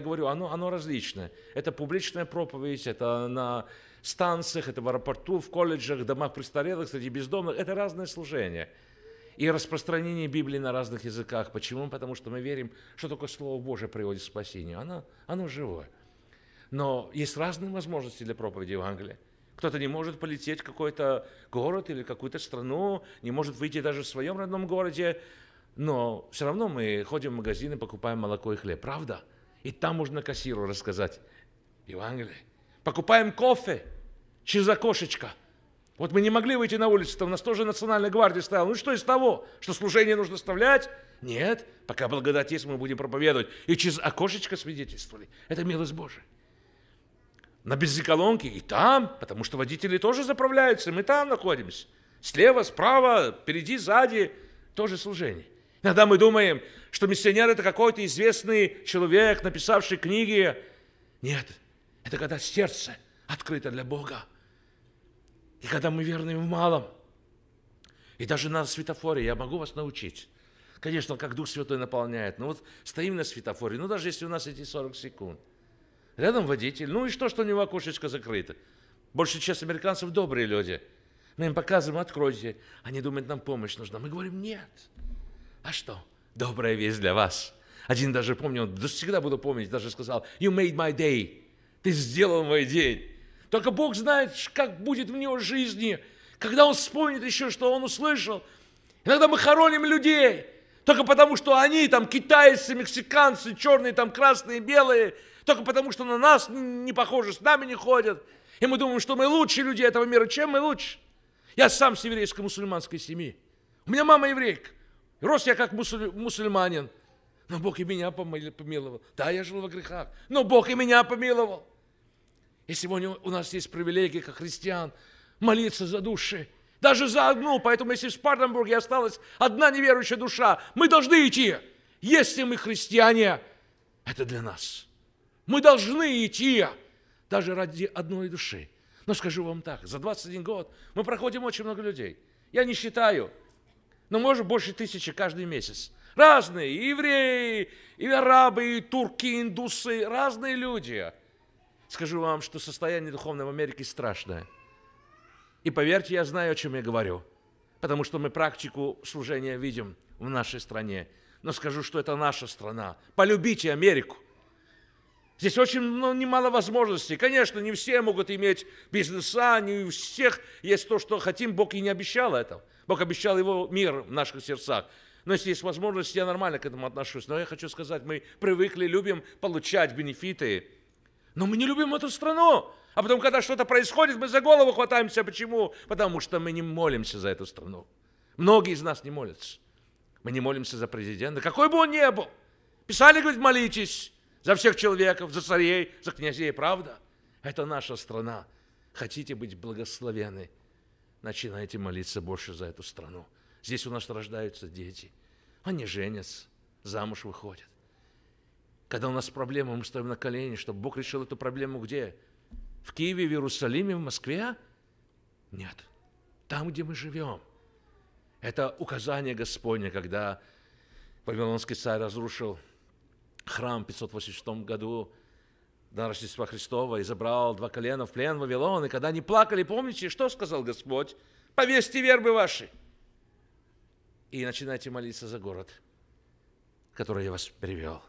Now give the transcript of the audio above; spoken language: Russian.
говорю, оно, оно различное. Это публичная проповедь, это на станциях, это в аэропорту, в колледжах, домах престарелых, кстати, бездомных. Это разное служение. И распространение Библии на разных языках. Почему? Потому что мы верим, что только Слово Божие приводит к спасению. Оно, оно живое. Но есть разные возможности для проповеди Евангелия. Кто-то не может полететь в какой-то город или какую-то страну, не может выйти даже в своем родном городе, но все равно мы ходим в магазины, покупаем молоко и хлеб. Правда? И там можно кассиру рассказать Евангелие. Покупаем кофе через окошечко. Вот мы не могли выйти на улицу, там у нас тоже национальная гвардия стояла. Ну что из того, что служение нужно оставлять? Нет, пока благодать есть, мы будем проповедовать. И через окошечко свидетельствовали. Это милость Божия. На бензоколонке и там, потому что водители тоже заправляются, мы там находимся. Слева, справа, впереди, сзади, тоже служение. Иногда мы думаем, что миссионер – это какой-то известный человек, написавший книги. Нет, это когда сердце открыто для Бога. И когда мы верны в малом. И даже на светофоре я могу вас научить. Конечно, как Дух Святой наполняет. Но вот стоим на светофоре, ну даже если у нас эти 40 секунд. Рядом водитель, ну и что, что у него окошечко закрыто? Большая часть американцев добрые люди. Мы им показываем, откройте. Они думают, нам помощь нужна. Мы говорим, нет. Нет. А что? Добрая весть для вас. Один даже помню, он всегда буду помнить, даже сказал, «You made my day». Ты сделал мой день. Только Бог знает, как будет в него жизни, когда он вспомнит еще, что он услышал. Иногда мы хороним людей, только потому, что они там китайцы, мексиканцы, черные, там красные, белые, только потому, что на нас не похожи, с нами не ходят. И мы думаем, что мы лучшие люди этого мира. Чем мы лучше? Я сам с еврейской мусульманской семьи. У меня мама еврейка рос я как мусульманин. Но Бог и меня помиловал. Да, я жил во грехах, но Бог и меня помиловал. И сегодня у нас есть привилегия, как христиан, молиться за души. Даже за одну. Поэтому, если в Спартанбурге осталась одна неверующая душа, мы должны идти. Если мы христиане, это для нас. Мы должны идти даже ради одной души. Но скажу вам так, за 21 год мы проходим очень много людей. Я не считаю, но ну, может больше тысячи каждый месяц. Разные, и евреи, и арабы, и турки, и индусы, разные люди. Скажу вам, что состояние духовное в Америке страшное. И поверьте, я знаю, о чем я говорю, потому что мы практику служения видим в нашей стране. Но скажу, что это наша страна. Полюбите Америку – Здесь очень ну, немало возможностей. Конечно, не все могут иметь бизнеса, не у всех есть то, что хотим. Бог и не обещал этого. Бог обещал его мир в наших сердцах. Но если есть возможность, я нормально к этому отношусь. Но я хочу сказать, мы привыкли, любим получать бенефиты. Но мы не любим эту страну. А потом, когда что-то происходит, мы за голову хватаемся. Почему? Потому что мы не молимся за эту страну. Многие из нас не молятся. Мы не молимся за президента. Какой бы он ни был. Писали, говорит, молитесь за всех человеков, за царей, за князей, правда? Это наша страна. Хотите быть благословены, начинайте молиться больше за эту страну. Здесь у нас рождаются дети. Они женятся, замуж выходят. Когда у нас проблема, мы стоим на колени, чтобы Бог решил эту проблему где? В Киеве, в Иерусалиме, в Москве? Нет. Там, где мы живем. Это указание Господне, когда Вавилонский царь разрушил храм в 586 году до Рождества Христова и забрал два колена в плен в Вавилон. И когда они плакали, помните, что сказал Господь? «Повесьте вербы ваши и начинайте молиться за город, который я вас привел».